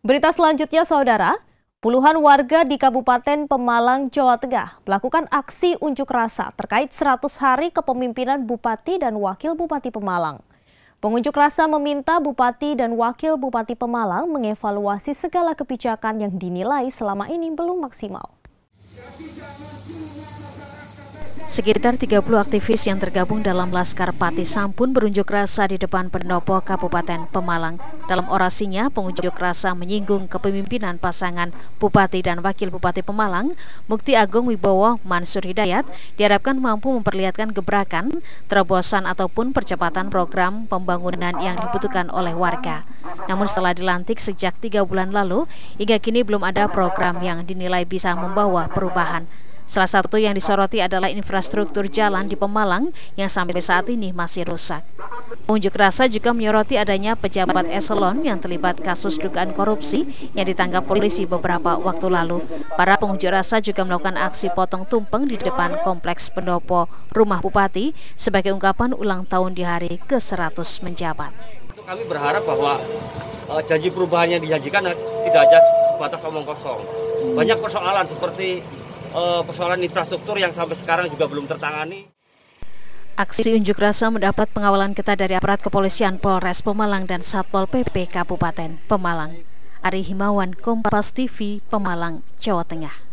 Berita selanjutnya, Saudara. Puluhan warga di Kabupaten Pemalang, Jawa Tengah melakukan aksi unjuk rasa terkait 100 hari kepemimpinan Bupati dan Wakil Bupati Pemalang. Pengunjuk rasa meminta Bupati dan Wakil Bupati Pemalang mengevaluasi segala kebijakan yang dinilai selama ini belum maksimal. Sekitar 30 aktivis yang tergabung dalam Laskar Pati Sampun berunjuk rasa di depan pendopo Kabupaten Pemalang. Dalam orasinya, pengunjuk rasa menyinggung kepemimpinan pasangan Bupati dan Wakil Bupati Pemalang, Mukti Agung Wibowo Mansur Hidayat, diharapkan mampu memperlihatkan gebrakan, terobosan ataupun percepatan program pembangunan yang dibutuhkan oleh warga. Namun setelah dilantik sejak tiga bulan lalu, hingga kini belum ada program yang dinilai bisa membawa perubahan. Salah satu yang disoroti adalah infrastruktur jalan di Pemalang yang sampai saat ini masih rusak. Pengunjuk rasa juga menyoroti adanya pejabat eselon yang terlibat kasus dugaan korupsi yang ditangkap polisi beberapa waktu lalu. Para pengunjuk rasa juga melakukan aksi potong tumpeng di depan Kompleks Pendopo Rumah Bupati sebagai ungkapan ulang tahun di hari ke-100 menjabat. Kami berharap bahwa e, janji perubahan yang dijanjikan tidak hanya sebatas omong kosong. Hmm. Banyak persoalan seperti Eh, persoalan infrastruktur yang sampai sekarang juga belum tertangani. Aksi unjuk rasa mendapat pengawalan ketat dari aparat kepolisian Polres Pemalang dan Satpol PP Kabupaten Pemalang. Ari Himawan, Kompas TV, Pemalang, Jawa Tengah.